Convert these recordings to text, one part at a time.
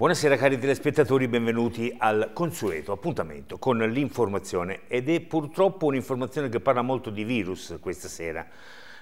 Buonasera cari telespettatori, benvenuti al consueto appuntamento con l'informazione ed è purtroppo un'informazione che parla molto di virus questa sera.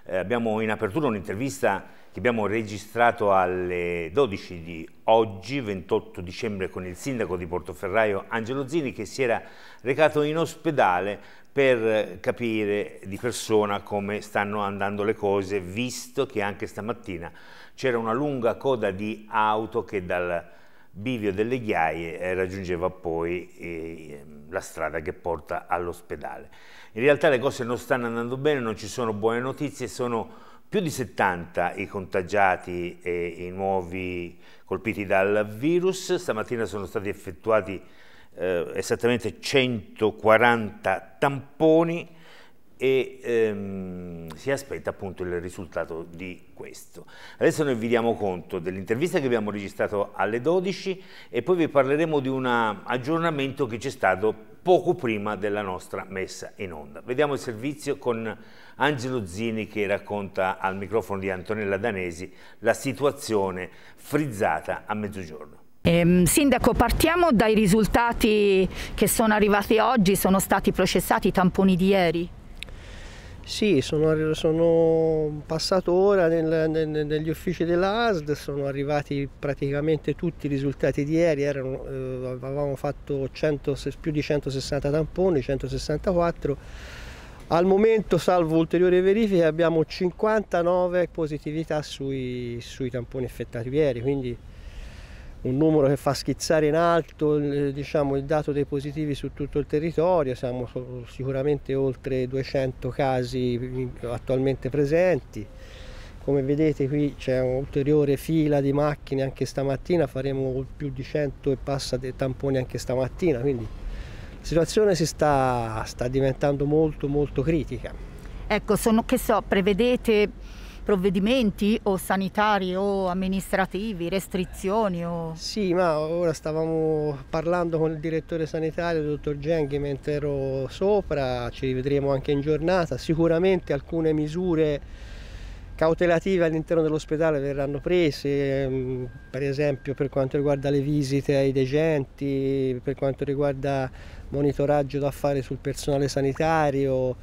Eh, abbiamo in apertura un'intervista che abbiamo registrato alle 12 di oggi, 28 dicembre, con il sindaco di Portoferraio Angelo Zini che si era recato in ospedale per capire di persona come stanno andando le cose, visto che anche stamattina c'era una lunga coda di auto che dal bivio delle ghiaie e raggiungeva poi eh, la strada che porta all'ospedale. In realtà le cose non stanno andando bene, non ci sono buone notizie, sono più di 70 i contagiati e i nuovi colpiti dal virus, stamattina sono stati effettuati eh, esattamente 140 tamponi, e ehm, si aspetta appunto il risultato di questo. Adesso noi vi diamo conto dell'intervista che abbiamo registrato alle 12 e poi vi parleremo di un aggiornamento che c'è stato poco prima della nostra messa in onda. Vediamo il servizio con Angelo Zini che racconta al microfono di Antonella Danesi la situazione frizzata a mezzogiorno. Ehm, sindaco, partiamo dai risultati che sono arrivati oggi, sono stati processati i tamponi di ieri. Sì, sono, sono passato ora nel, nel, negli uffici dell'ASD, sono arrivati praticamente tutti i risultati di ieri, erano, eh, avevamo fatto 100, più di 160 tamponi, 164, al momento salvo ulteriori verifiche abbiamo 59 positività sui, sui tamponi effettuati ieri, quindi un numero che fa schizzare in alto eh, diciamo, il dato dei positivi su tutto il territorio, siamo sicuramente oltre 200 casi attualmente presenti. Come vedete qui c'è un'ulteriore fila di macchine anche stamattina, faremo più di 100 e passa dei tamponi anche stamattina, quindi la situazione si sta, sta diventando molto molto critica. Ecco, sono, che so, prevedete provvedimenti o sanitari o amministrativi, restrizioni? O... Sì, ma ora stavamo parlando con il direttore sanitario, il dottor Genghi, mentre ero sopra, ci rivedremo anche in giornata, sicuramente alcune misure cautelative all'interno dell'ospedale verranno prese, ehm, per esempio per quanto riguarda le visite ai degenti, per quanto riguarda monitoraggio da fare sul personale sanitario,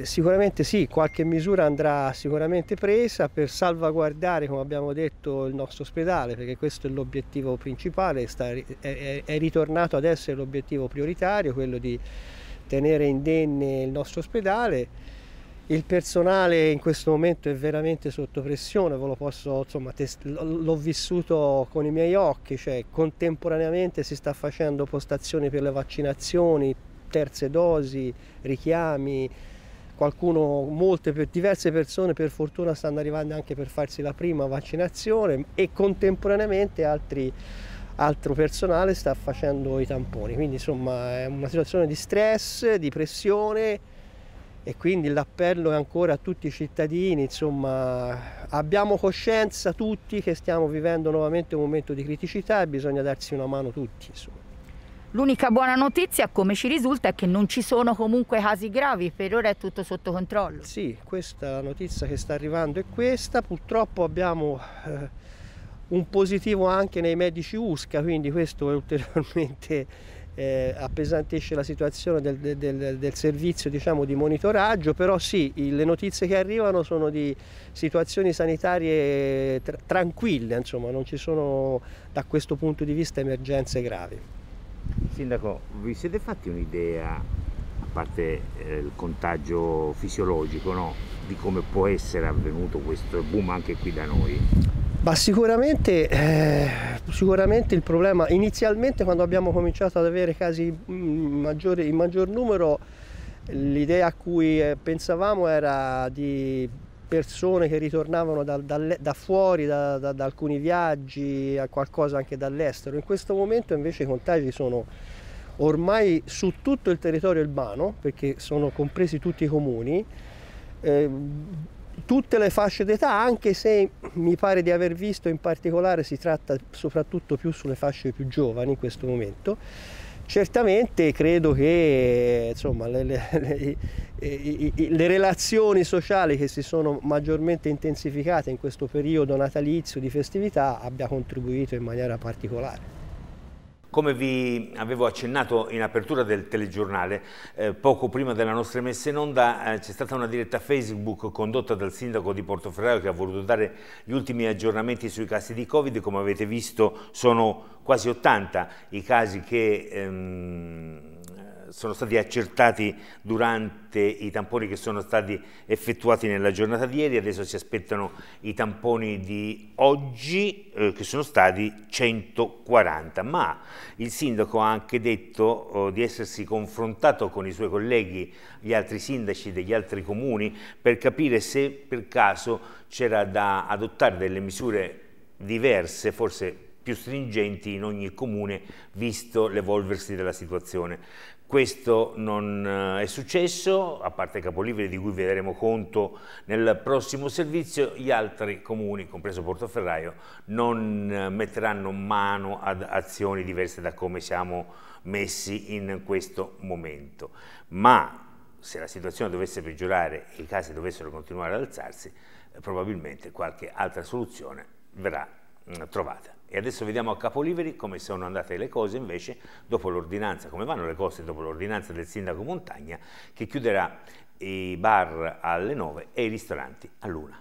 Sicuramente sì, qualche misura andrà sicuramente presa per salvaguardare, come abbiamo detto, il nostro ospedale, perché questo è l'obiettivo principale, è ritornato ad essere l'obiettivo prioritario, quello di tenere indenne il nostro ospedale. Il personale in questo momento è veramente sotto pressione, ve lo posso, insomma, l'ho vissuto con i miei occhi, cioè contemporaneamente si sta facendo postazioni per le vaccinazioni, terze dosi, richiami, qualcuno, molte, diverse persone per fortuna stanno arrivando anche per farsi la prima vaccinazione e contemporaneamente altri, altro personale sta facendo i tamponi. Quindi insomma è una situazione di stress, di pressione e quindi l'appello è ancora a tutti i cittadini, insomma abbiamo coscienza tutti che stiamo vivendo nuovamente un momento di criticità e bisogna darsi una mano tutti. Insomma. L'unica buona notizia, come ci risulta, è che non ci sono comunque casi gravi, per ora è tutto sotto controllo. Sì, questa notizia che sta arrivando è questa. Purtroppo abbiamo eh, un positivo anche nei medici USCA, quindi questo ulteriormente eh, appesantisce la situazione del, del, del servizio diciamo, di monitoraggio, però sì, le notizie che arrivano sono di situazioni sanitarie eh, tra tranquille, insomma, non ci sono da questo punto di vista emergenze gravi. Sindaco, vi siete fatti un'idea, a parte eh, il contagio fisiologico, no? di come può essere avvenuto questo boom anche qui da noi? Ma sicuramente, eh, sicuramente il problema, inizialmente quando abbiamo cominciato ad avere casi mm, in, in maggior numero, l'idea a cui eh, pensavamo era di persone che ritornavano da, da, da fuori, da, da, alcuni viaggi, a qualcosa anche dall'estero. In questo momento invece i contagi sono ormai su tutto il territorio urbano, perché sono compresi tutti i comuni, eh, tutte le fasce d'età, anche se mi pare di aver visto in particolare si tratta soprattutto più sulle fasce più giovani in questo momento Certamente credo che insomma, le, le, le, le, relazioni sociali che si sono maggiormente intensificate in questo periodo natalizio di festività abbia contribuito in maniera particolare. Come vi avevo accennato in apertura del telegiornale, eh, poco prima della nostra messa in onda eh, c'è stata una diretta Facebook condotta dal sindaco di Portoferraio che ha voluto dare gli ultimi aggiornamenti sui casi di Covid. Come avete visto sono quasi 80 i casi che... Ehm, sono stati accertati durante i tamponi che sono stati effettuati nella giornata di ieri, adesso si aspettano i tamponi di oggi eh, che sono stati 140, ma il sindaco ha anche detto oh, di essersi confrontato con i suoi colleghi, gli altri sindaci degli altri comuni, per capire se per caso c'era da adottare delle misure diverse, forse più stringenti in ogni comune visto l'evolversi della situazione. Questo non eh, è successo, a parte Capolivere di cui vedremo conto nel prossimo servizio, gli altri comuni, compreso Portoferraio, non eh, metteranno mano ad azioni diverse da come siamo messi in questo momento. Ma se la situazione dovesse peggiorare e i casi dovessero continuare ad alzarsi, eh, probabilmente qualche altra soluzione verrà Mm, trovata. E adesso vediamo a Capoliveri come sono andate le cose invece dopo l'ordinanza, come vanno le cose dopo l'ordinanza del sindaco Montagna che chiuderà i bar alle 9 e i ristoranti all'una.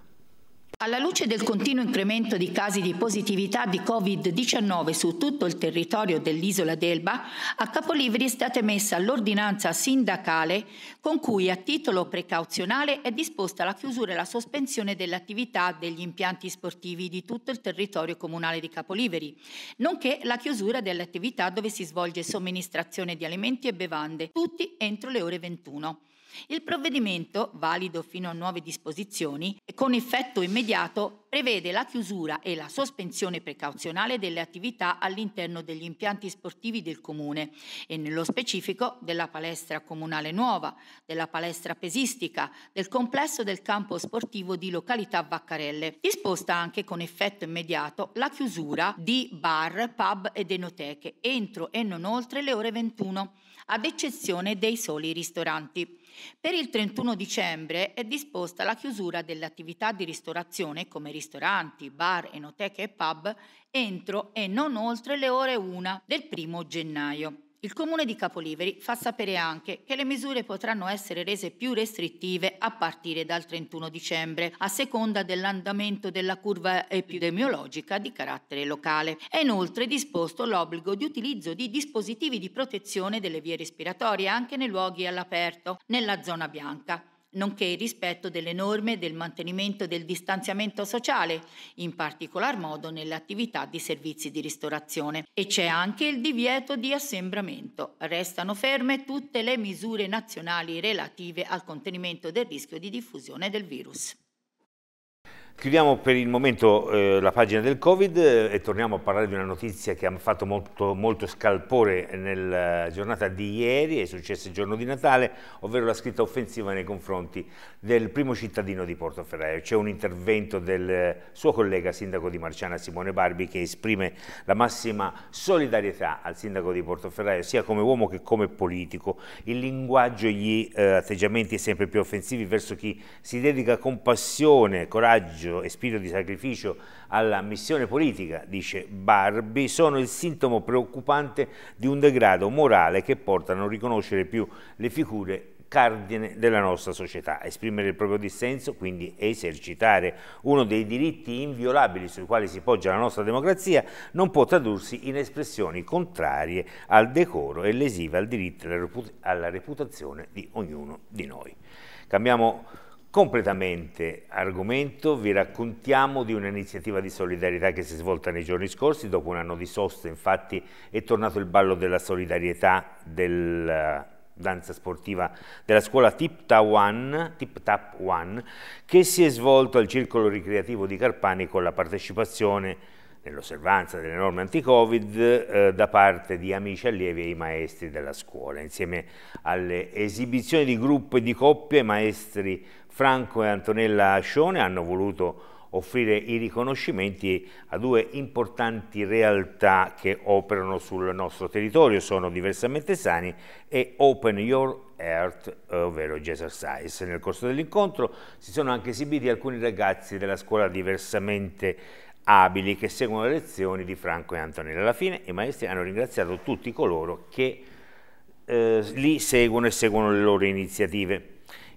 Alla luce del continuo incremento di casi di positività di Covid-19 su tutto il territorio dell'isola d'Elba, a Capoliveri è stata emessa l'ordinanza sindacale con cui a titolo precauzionale è disposta la chiusura e la sospensione dell'attività degli impianti sportivi di tutto il territorio comunale di Capoliveri, nonché la chiusura dell'attività dove si svolge somministrazione di alimenti e bevande, tutti entro le ore 21. Il provvedimento, valido fino a nuove disposizioni, con effetto immediato prevede la chiusura e la sospensione precauzionale delle attività all'interno degli impianti sportivi del Comune e nello specifico della palestra comunale nuova, della palestra pesistica, del complesso del campo sportivo di località Vaccarelle. Disposta anche con effetto immediato la chiusura di bar, pub ed enoteche entro e non oltre le ore 21 ad eccezione dei soli ristoranti. Per il 31 dicembre è disposta la chiusura delle attività di ristorazione come ristoranti, bar, enoteche e pub entro e non oltre le ore 1 del 1 gennaio. Il Comune di Capoliveri fa sapere anche che le misure potranno essere rese più restrittive a partire dal 31 dicembre, a seconda dell'andamento della curva epidemiologica di carattere locale. È inoltre disposto l'obbligo di utilizzo di dispositivi di protezione delle vie respiratorie anche nei luoghi all'aperto, nella zona bianca nonché il rispetto delle norme del mantenimento del distanziamento sociale, in particolar modo nelle attività di servizi di ristorazione. E c'è anche il divieto di assembramento. Restano ferme tutte le misure nazionali relative al contenimento del rischio di diffusione del virus. Chiudiamo per il momento eh, la pagina del Covid eh, e torniamo a parlare di una notizia che ha fatto molto, molto, scalpore nella eh, giornata di ieri, è successo il giorno di Natale, ovvero la scritta offensiva nei confronti del primo cittadino di Portoferraio. C'è un intervento del eh, suo collega sindaco di Marciana Simone Barbi che esprime la massima solidarietà al sindaco di Portoferraio sia come uomo che come politico. Il linguaggio e gli eh, atteggiamenti sempre più offensivi verso chi si dedica con passione, coraggio, coraggio e spirito di sacrificio alla missione politica, dice Barbi, sono il sintomo preoccupante di un degrado morale che porta a non riconoscere più le figure cardine della nostra società. Esprimere il proprio dissenso, quindi esercitare uno dei diritti inviolabili sui quali si poggia la nostra democrazia, non può tradursi in espressioni contrarie al decoro e lesive al diritto alla reputazione di ognuno di noi. Cambiamo completamente argomento, vi raccontiamo di un'iniziativa di solidarietà che si è svolta nei giorni scorsi, dopo un anno di sosta infatti è tornato il ballo della solidarietà della eh, danza sportiva della scuola Tip Tap One, One che si è svolto al circolo ricreativo di Carpani con la partecipazione nell'osservanza delle norme anti-Covid eh, da parte di amici, allievi e i maestri della scuola, insieme alle esibizioni di gruppo e di coppie, maestri Franco e Antonella Ascione hanno voluto offrire i riconoscimenti a due importanti realtà che operano sul nostro territorio, sono Diversamente Sani e Open Your Earth, ovvero Exercise. Nel corso dell'incontro si sono anche esibiti alcuni ragazzi della scuola Diversamente Abili che seguono le lezioni di Franco e Antonella. Alla fine i maestri hanno ringraziato tutti coloro che eh, li seguono e seguono le loro iniziative.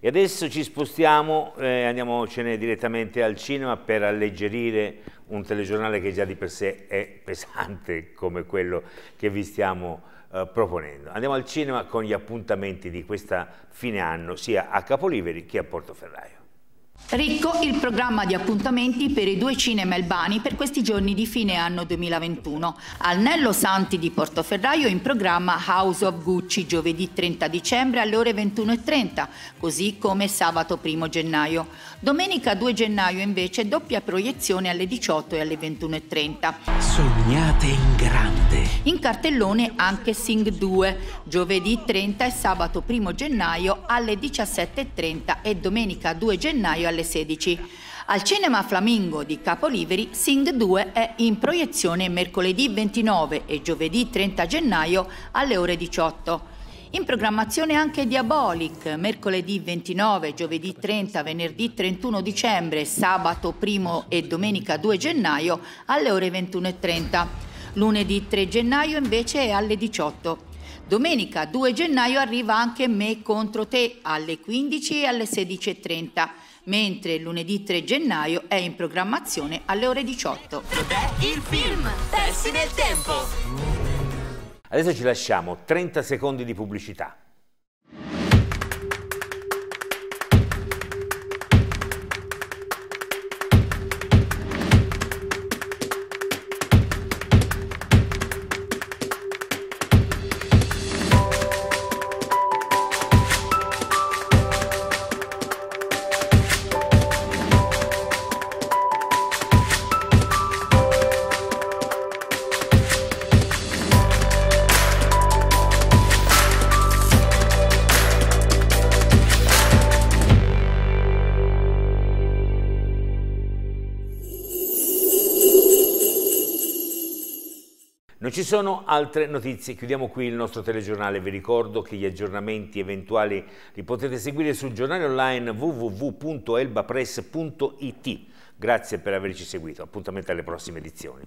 E adesso ci spostiamo e eh, andiamocene direttamente al cinema per alleggerire un telegiornale che già di per sé è pesante come quello che vi stiamo eh, proponendo. Andiamo al cinema con gli appuntamenti di questa fine anno sia a Capoliveri che a Portoferraio. Ricco il programma di appuntamenti per i due cinema Elbani per questi giorni di fine anno 2021. Al Nello Santi di Portoferraio in programma House of Gucci giovedì 30 dicembre alle ore 21.30, così come sabato 1 gennaio. Domenica 2 gennaio invece doppia proiezione alle 18 e alle 21.30. Sognate in grande. In cartellone anche Sing 2, giovedì 30 e sabato 1 gennaio alle 17.30 e domenica 2 gennaio alle 16. Al Cinema Flamingo di Capoliveri, Sing 2 è in proiezione mercoledì 29 e giovedì 30 gennaio alle ore 18. In programmazione anche Diabolic, mercoledì 29, giovedì 30, venerdì 31 dicembre, sabato 1 e domenica 2 gennaio alle ore 21.30. Lunedì 3 gennaio invece è alle 18. Domenica 2 gennaio arriva anche Me contro te alle 15 e alle 16.30, mentre lunedì 3 gennaio è in programmazione alle ore 18. Ed è il film Persi nel tempo. Adesso ci lasciamo 30 secondi di pubblicità. ci sono altre notizie, chiudiamo qui il nostro telegiornale, vi ricordo che gli aggiornamenti eventuali li potete seguire sul giornale online www.elbapress.it. Grazie per averci seguito, appuntamento alle prossime edizioni.